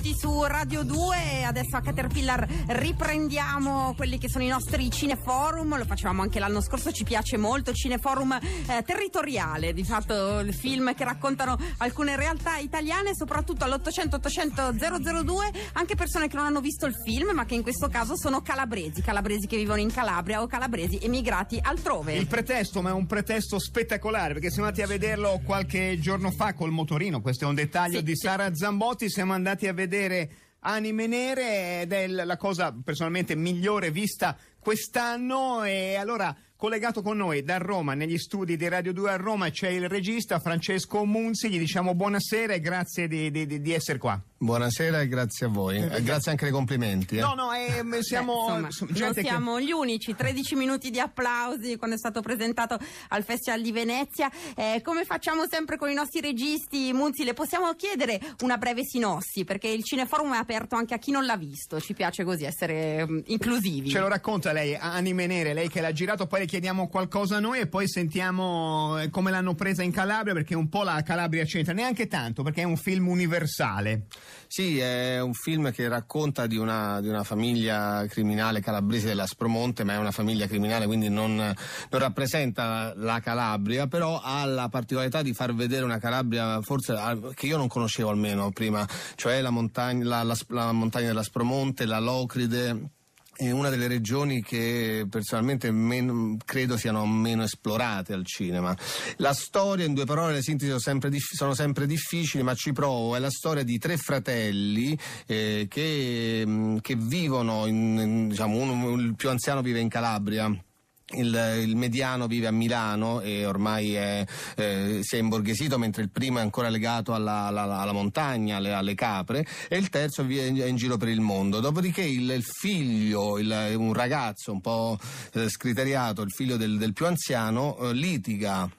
benvenuti su Radio 2. Adesso a Caterpillar riprendiamo quelli che sono i nostri cineforum. Lo facevamo anche l'anno scorso, ci piace molto. Cineforum eh, territoriale, di fatto, il film che raccontano alcune realtà italiane, soprattutto all'800-800-002. Anche persone che non hanno visto il film, ma che in questo caso sono calabresi, calabresi che vivono in Calabria o calabresi emigrati altrove. Il pretesto, ma è un pretesto spettacolare perché siamo andati a vederlo qualche giorno fa col motorino. Questo è un dettaglio sì, di sì. Sara Zambotti. Siamo andati a vedere vedere Anime Nere ed è la cosa personalmente migliore vista quest'anno e allora collegato con noi da Roma negli studi di Radio 2 a Roma c'è il regista Francesco Munzi, gli diciamo buonasera e grazie di, di, di essere qua. Buonasera e grazie a voi. Eh, eh grazie anche ai complimenti. Eh. No, no, eh, siamo, Beh, insomma, gente siamo che... gli unici. 13 minuti di applausi quando è stato presentato al Festival di Venezia. Eh, come facciamo sempre con i nostri registi, Munzi, le possiamo chiedere una breve sinossi? Perché il Cineforum è aperto anche a chi non l'ha visto. Ci piace così essere um, inclusivi. Ce lo racconta lei, Anime Nere, lei che l'ha girato. Poi le chiediamo qualcosa a noi e poi sentiamo eh, come l'hanno presa in Calabria, perché un po' la Calabria c'entra. Neanche tanto, perché è un film universale. Sì, è un film che racconta di una, di una famiglia criminale calabrese della Spromonte, ma è una famiglia criminale quindi non, non rappresenta la Calabria, però ha la particolarità di far vedere una Calabria forse che io non conoscevo almeno prima, cioè la montagna, la, la, la montagna dell'Aspromonte, la Locride è una delle regioni che personalmente meno, credo siano meno esplorate al cinema. La storia, in due parole, le sintesi sono sempre, sono sempre difficili, ma ci provo, è la storia di tre fratelli eh, che, mm, che, vivono, in, in, diciamo, uno, il più anziano vive in Calabria il, il, mediano vive a Milano e ormai è, eh, si è imborghesito, mentre il primo è ancora legato alla, alla, alla montagna, alle, alle, capre, e il terzo è in, è in giro per il mondo. Dopodiché il, il figlio, il, un ragazzo un po' eh, scriteriato, il figlio del, del più anziano, eh, litiga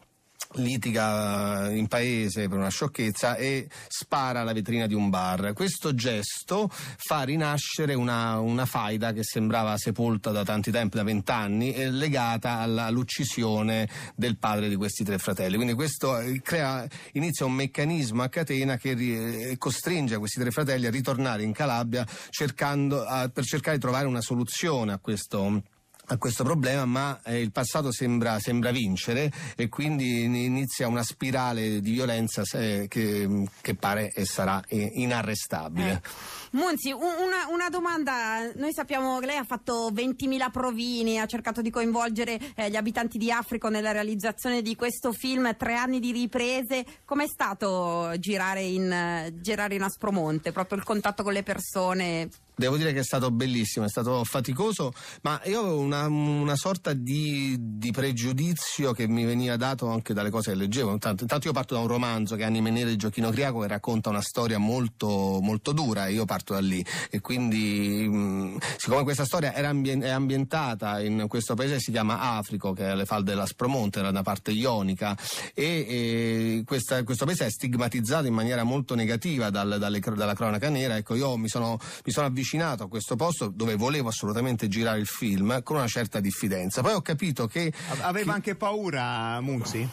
litiga in paese per una sciocchezza e spara alla vetrina di un bar. Questo gesto fa rinascere una, una faida che sembrava sepolta da tanti tempi, da vent'anni, legata alla, all'uccisione del padre di questi tre fratelli. Quindi questo eh, crea, inizia un meccanismo a catena che ri, eh, costringe questi tre fratelli a ritornare in Calabria cercando, a, per cercare di trovare una soluzione a questo problema a questo problema, ma eh, il passato sembra, sembra, vincere e quindi inizia una spirale di violenza eh, che, che, pare e sarà eh, inarrestabile. Eh. Monzi, una, una, domanda. Noi sappiamo che lei ha fatto 20.000 provini, ha cercato di coinvolgere eh, gli abitanti di Africa nella realizzazione di questo film, tre anni di riprese. Com'è stato girare in, eh, girare in Aspromonte? Proprio il contatto con le persone? Devo dire che è stato bellissimo, è stato faticoso, ma io avevo una, una sorta di, di, pregiudizio che mi veniva dato anche dalle cose che leggevo. Intanto, intanto io parto da un romanzo che è Anime Nere di Giochino Criaco che racconta una storia molto, molto dura e io parto da lì. E quindi, mh, mm, siccome questa storia ambien- è ambientata in questo paese si chiama Africo, che è alle falde dell'Aspromonte, era una parte ionica, e, e questa, questo paese è stigmatizzato in maniera molto negativa dal, dalle, dalla cronaca nera. Ecco, io mi sono, mi sono avvicinato avvicinato a questo posto dove volevo assolutamente girare il film con una certa diffidenza. Poi ho capito che. Aveva che... anche paura Munzi?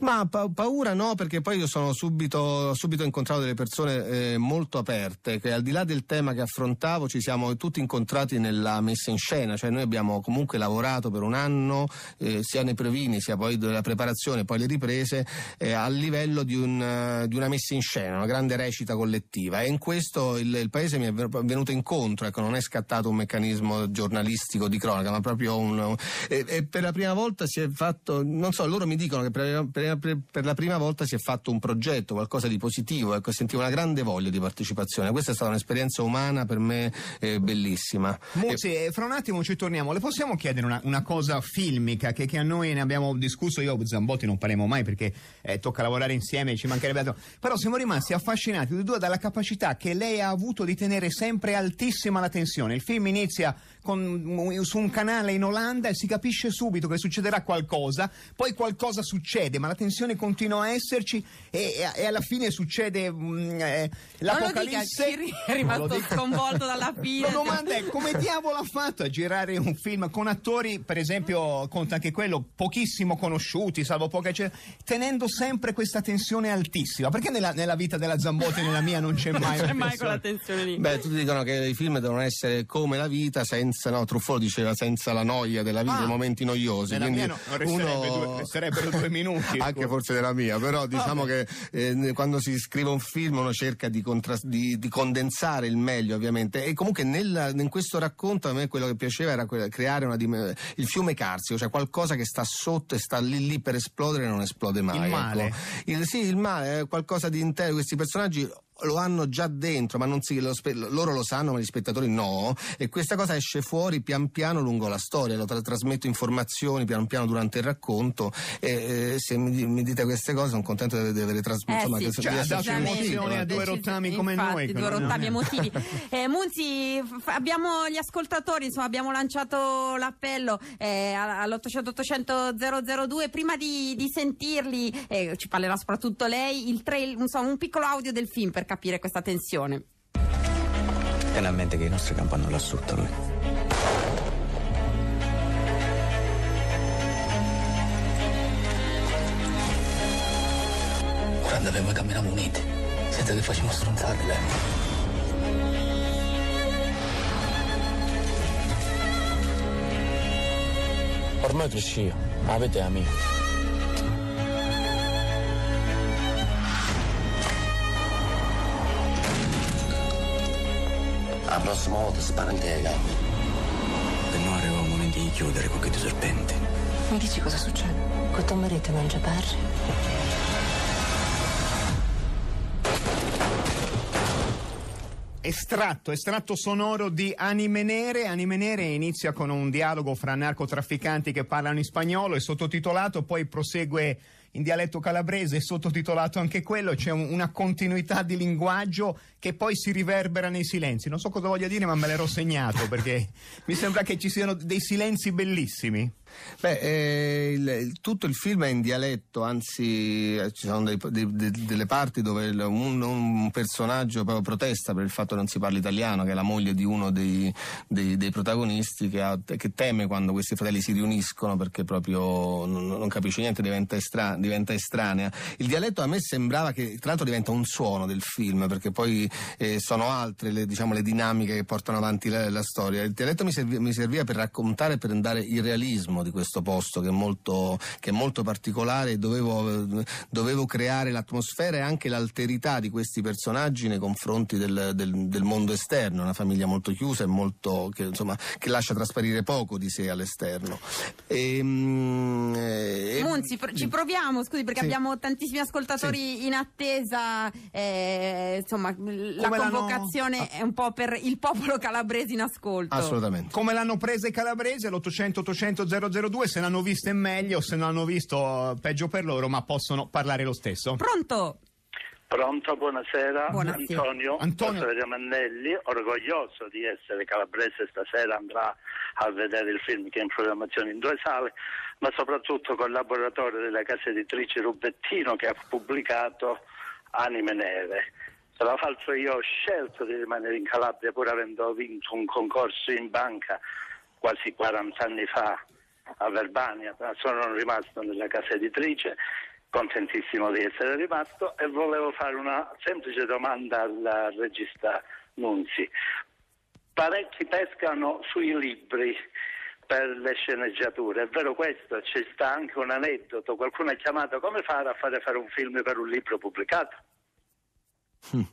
Ma pa- paura no, perché poi io sono subito, subito incontrato delle persone eh, molto aperte, che al di là del tema che affrontavo ci siamo tutti incontrati nella messa in scena, cioè noi abbiamo comunque lavorato per un anno, eh, sia nei previni, sia poi della preparazione, poi le riprese, eh, a livello di, un, uh, di, una messa in scena, una grande recita collettiva. E in questo il, il paese mi è venuto incontro scontro, ecco, non è scattato un meccanismo giornalistico di cronaca, ma proprio un... E, e per la prima volta si è fatto, non so, loro mi dicono che per, per, per la prima volta si è fatto un progetto, qualcosa di positivo, ecco, sentivo una grande voglia di partecipazione. Questa è stata un'esperienza umana per me eh, bellissima. Muzzi, e... Eh, fra un attimo ci torniamo, le possiamo chiedere una, una cosa filmica che, che, a noi ne abbiamo discusso, io Zambotti non parliamo mai perché eh, tocca lavorare insieme, ci mancherebbe altro, però siamo rimasti affascinati due dalla capacità che lei ha avuto di tenere sempre al altissima la tensione. Il film inizia con, su un canale in Olanda e si capisce subito che succederà qualcosa, poi qualcosa succede, ma la tensione continua a esserci e, e alla fine succede mh, mm, eh, l'apocalisse. Dica, è rimasto sconvolto dalla fine. La domanda è come diavolo ha fatto a girare un film con attori, per esempio, conta anche quello, pochissimo conosciuti, salvo poche eccetera, tenendo sempre questa tensione altissima. Perché nella, nella vita della Zambotti nella mia non c'è mai non c'è mai quella tensione lì. Beh, tutti dicono che che i film devono essere come la vita, senza, no, Truffaut diceva senza la noia della vita, ah, i momenti noiosi. Quindi no, uno... due, sarebbero due minuti. Anche ecco. forse della mia, però diciamo ah, che eh, quando si scrive un film uno cerca di, contrast- di, di condensare il meglio, ovviamente. E comunque nella, in questo racconto a me quello che piaceva era que- creare una dim- il fiume Carzio, cioè qualcosa che sta sotto e sta lì lì per esplodere e non esplode mai. Il male. Ecco. Il, sì, il male è eh, qualcosa di intero, questi personaggi lo hanno già dentro, ma si, lo, loro lo sanno, ma gli spettatori no. E questa cosa esce fuori pian piano lungo la storia. Lo tra- trasmetto informazioni pian piano durante il racconto. E, eh, se mi, mi, dite queste cose, sono contento di, di aver trasmesso. Eh, ma sì, che cioè, dato emozione a eh. due rottami come infatti, noi. Due rottami emotivi. eh, Munzi, f- abbiamo gli ascoltatori, insomma, abbiamo lanciato l'appello eh, all'800 002. Prima di, di sentirli, eh, ci parlerà soprattutto lei, il trail, insomma, un piccolo audio del film per capire questa tensione. Tieni a mente che i nostri campano lassù, lui. grande noi camminavamo uniti, senza che facciamo stronzate lei. Ormai cresci io, avete amici. alla prossima volta sparante ai gambe. Per noi arriva il momento di chiudere con questi serpenti. Mi dici cosa succede? Con tuo marito mangia barre? Estratto, estratto sonoro di Anime Nere. Anime Nere inizia con un dialogo fra narcotrafficanti che parlano in spagnolo, è sottotitolato, poi prosegue in dialetto calabrese, è sottotitolato anche quello, c'è un, una continuità di linguaggio che poi si riverbera nei silenzi. Non so cosa voglia dire, ma me l'ero segnato perché mi sembra che ci siano dei silenzi bellissimi. Beh, eh, il, il, tutto il film è in dialetto, anzi eh, ci sono dei, de, de, delle parti dove un, un, personaggio proprio protesta per il fatto che non si parli italiano, che è la moglie di uno dei, dei, dei protagonisti che, ha, che, teme quando questi fratelli si riuniscono perché proprio non, non capisce niente, diventa, estra, diventa, estranea. Il dialetto a me sembrava che tra l'altro diventa un suono del film perché poi eh, sono altre le, diciamo, le, dinamiche che portano avanti la, la storia. Il dialetto mi, serv, mi serviva per raccontare, per dare il realismo di questo posto che è molto, che è molto particolare e dovevo, dovevo, creare l'atmosfera e anche l'alterità di questi personaggi nei confronti del, del, del mondo esterno, una famiglia molto chiusa e molto, che, insomma, che lascia trasparire poco di sé all'esterno. Ehm, eh, e, e Monzi, pr- ci proviamo, scusi, perché sì. abbiamo tantissimi ascoltatori sì. in attesa, eh, insomma, Come la convocazione l'hanno... Ah. è un po' per il popolo calabrese in ascolto. Assolutamente. Come l'hanno presa i calabresi all'800 800 00 02 se l'hanno visto è meglio, se non l'hanno visto peggio per loro, ma possono parlare lo stesso. Pronto? Pronto, buonasera. buonasera. Antonio, Antonio. Mannelli, orgoglioso di essere calabrese stasera, andrà a vedere il film che è in programmazione in due sale, ma soprattutto collaboratore della casa editrice Rubettino che ha pubblicato Anime Neve. Se la faccio io ho scelto di rimanere in Calabria pur avendo vinto un concorso in banca quasi 40 anni fa a Verbania, sono rimasto nella casa editrice, contentissimo di essere rimasto e volevo fare una semplice domanda al regista Nunzi. Parecchi pescano sui libri per le sceneggiature, è vero questo, ci sta anche un aneddoto, qualcuno ha chiamato come fare a fare fare un film per un libro pubblicato? Mm. Hm.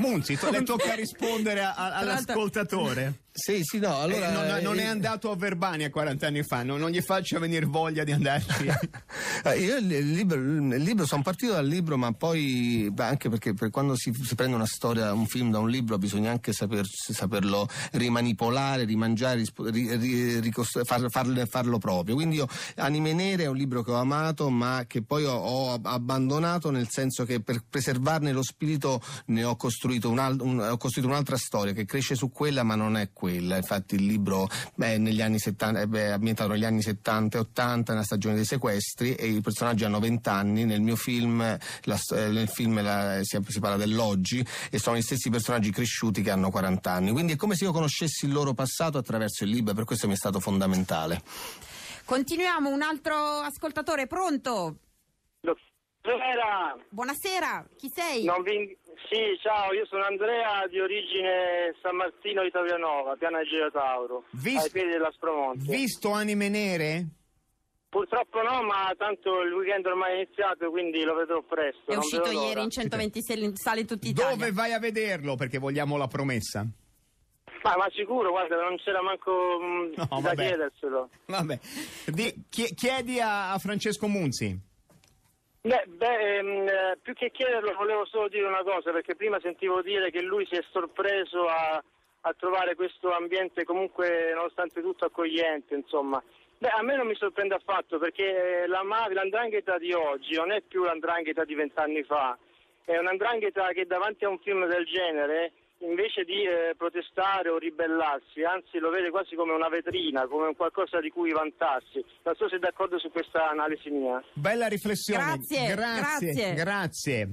Munzi, le tocca rispondere a, all'ascoltatore. Sì, sì, no, eh, allora, eh, non, non, è eh, andato a Verbania 40 anni fa, non, non gli faccio venire voglia di andarci. Eh, io il libro, libro sono partito dal libro, ma poi anche perché per quando si, si, prende una storia, un film da un libro, bisogna anche saper, saperlo rimanipolare, rimangiare, ri, ri, ricost- far, far, farlo proprio. Quindi io Anime Nere è un libro che ho amato, ma che poi ho, ho abbandonato nel senso che per preservarne lo spirito ne ho costruito, un, un, ho costruito un'altra storia che cresce su quella, ma non è quella quella. Infatti il libro beh, negli anni 70, eh, beh, ambientato negli anni 70 e 80, nella stagione dei sequestri, e i personaggi hanno 20 anni. Nel mio film, la, eh, nel film la, si, si, parla dell'oggi e sono gli stessi personaggi cresciuti che hanno 40 anni. Quindi è come se io conoscessi il loro passato attraverso il libro, per questo mi è stato fondamentale. Continuiamo, un altro ascoltatore, pronto? Buonasera. Buonasera, chi sei? Vi... Sì, ciao, io sono Andrea di origine San Martino di Tavianova, piana Giro Tauro, Vis... ai piedi della Spromonte. Visto anime nere? Purtroppo no, ma tanto il weekend ormai è iniziato, quindi lo vedrò presto. È uscito ieri in 126 sale tutti i giorni. Dove vai a vederlo? Perché vogliamo la promessa. Ah, ma sicuro, guarda, non c'era manco mh, mm, no, da vabbè. chiederselo. Vabbè. Di... chiedi a Francesco Munzi. Beh, beh ehm, più che chiederlo volevo solo dire una cosa, perché prima sentivo dire che lui si è sorpreso a, a trovare questo ambiente comunque, nonostante tutto, accogliente, insomma. Beh, a me non mi sorprende affatto, perché eh, la Mavi, l'andrangheta di oggi non è più l'andrangheta di vent'anni fa, è un'andrangheta che davanti a un film del genere invece di eh, protestare o ribellarsi, anzi lo vede quasi come una vetrina, come qualcosa di cui vantarsi. Non so se è d'accordo su questa analisi mia. Bella riflessione. Grazie, grazie. grazie. grazie.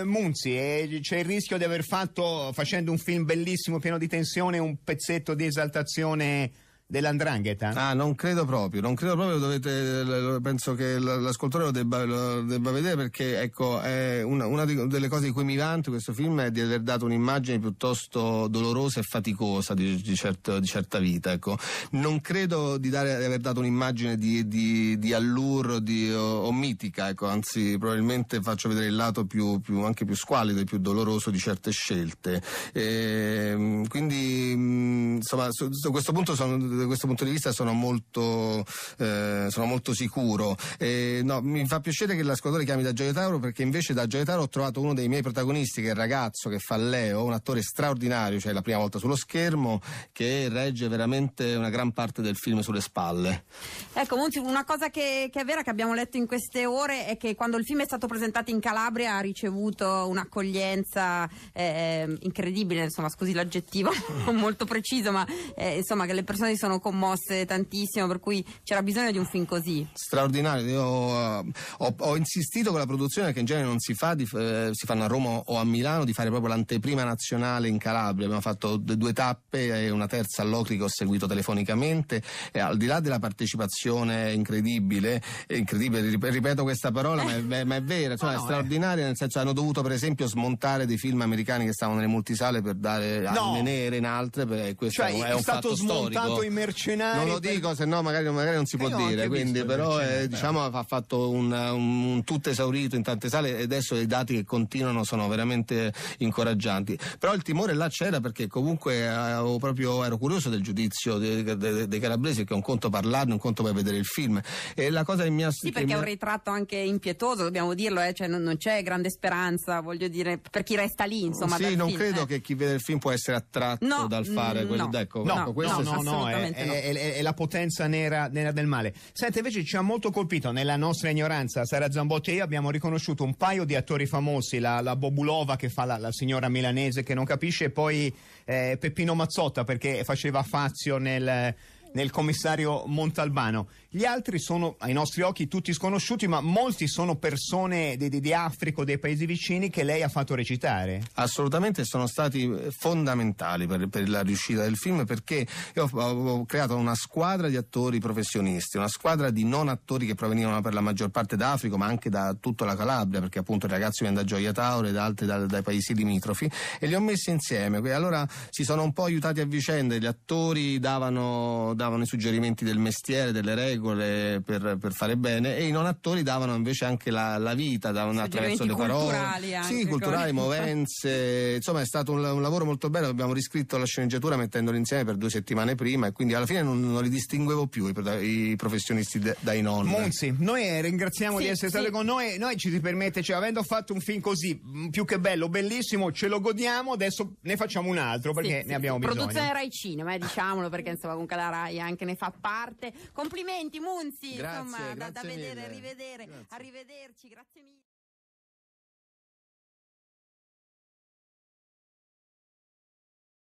Eh, Munzi, eh, c'è il rischio di aver fatto, facendo un film bellissimo, pieno di tensione, un pezzetto di esaltazione dell'andrangheta? Ah, non credo proprio, non credo proprio, dovete, penso che l'ascoltore lo debba, lo debba, vedere perché ecco, è una, una, delle cose di cui mi vanto questo film è di aver dato un'immagine piuttosto dolorosa e faticosa di, di, certo, di certa vita, ecco. Non credo di, dare, di, aver dato un'immagine di, di, di allure o, o, mitica, ecco, anzi probabilmente faccio vedere il lato più, più, anche più squallido e più doloroso di certe scelte. E, ehm, quindi, mm, insomma, su, su questo punto sono da questo punto di vista sono molto, eh, sono molto sicuro. E, no, mi fa piacere che l'ascoltatore chiami da Gioia Tauro perché invece da Gioia Tauro ho trovato uno dei miei protagonisti che è il ragazzo che fa Leo, un attore straordinario, cioè la prima volta sullo schermo, che regge veramente una gran parte del film sulle spalle. Ecco, una cosa che, che è vera che abbiamo letto in queste ore è che quando il film è stato presentato in Calabria ha ricevuto un'accoglienza eh, incredibile, insomma, scusi l'aggettivo molto preciso, ma eh, insomma che le persone si sono sono commosse tantissimo, per cui c'era bisogno di un film così. Straordinario, io ho, eh, ho, ho insistito con la produzione che in genere non si fa, di, eh, si fanno a Roma o a Milano, di fare proprio l'anteprima nazionale in Calabria, abbiamo fatto due tappe e una terza all'Ocri che ho seguito telefonicamente e al di là della partecipazione incredibile, incredibile ripeto questa parola, ma, è, ma è vera, insomma, no, è straordinaria, nel senso hanno dovuto per esempio smontare dei film americani che stavano nelle multisale per dare no. alle nere in altre, questo cioè, è, è, è stato smontato storico. in mercenari. Non lo dico, se no magari, magari, non si può eh, dire. Quindi, però, eh, diciamo, ha fatto un, un, un, tutto esaurito in tante sale e adesso i dati che continuano sono veramente incoraggianti. Però il timore là c'era perché comunque avevo eh, proprio, ero curioso del giudizio dei, dei, dei calabresi, che è un conto parlarne, un conto per vedere il film. E la cosa che mi ha Sì, perché è un ritratto anche impietoso, dobbiamo dirlo, eh? cioè, non, non, c'è grande speranza, voglio dire, per chi resta lì, insomma. Sì, non film, credo eh. che chi vede il film può essere attratto no, dal fare mm, no, quello. Ecco, no, ecco, questo no, no, no, è, assolutamente è, no. È, è, è, la potenza nera, nera del male. Senti, invece ci ha molto colpito, nella nostra ignoranza, Sara Zambotti e io abbiamo riconosciuto un paio di attori famosi, la, la Bobulova che fa la, la, signora milanese che non capisce, e poi eh, Peppino Mazzotta perché faceva Fazio nel nel commissario Montalbano. Gli altri sono ai nostri occhi tutti sconosciuti, ma molti sono persone di, di, di Africa o dei paesi vicini che lei ha fatto recitare. Assolutamente sono stati eh, fondamentali per, per la riuscita del film perché io ho, ho, creato una squadra di attori professionisti, una squadra di non attori che provenivano per la maggior parte da Africa, ma anche da tutta la Calabria, perché appunto il ragazzo viene da Gioia Tauro e da altri da, dai paesi limitrofi, e li ho messi insieme. E allora si sono un po' aiutati a vicenda, gli attori davano davano i suggerimenti del mestiere, delle regole per, per fare bene e i non attori davano invece anche la, la vita, davano attraverso le parole. Anche, sì, culturali, movenze, insomma è stato un, un, lavoro molto bello, abbiamo riscritto la sceneggiatura mettendoli insieme per due settimane prima e quindi alla fine non, non li distinguevo più i, i professionisti de, dai non. Monzi, noi ringraziamo sì, di essere sì. stato con noi, noi ci si permette, cioè avendo fatto un film così mm, più che bello, bellissimo, ce lo godiamo, adesso ne facciamo un altro perché sì, ne abbiamo bisogno. Produzione Rai Cinema, eh, diciamolo perché insomma comunque la Rai ormai anche ne fa parte. Complimenti Munzi, grazie, insomma, grazie da, da, vedere, mille. rivedere, grazie. arrivederci, grazie mille.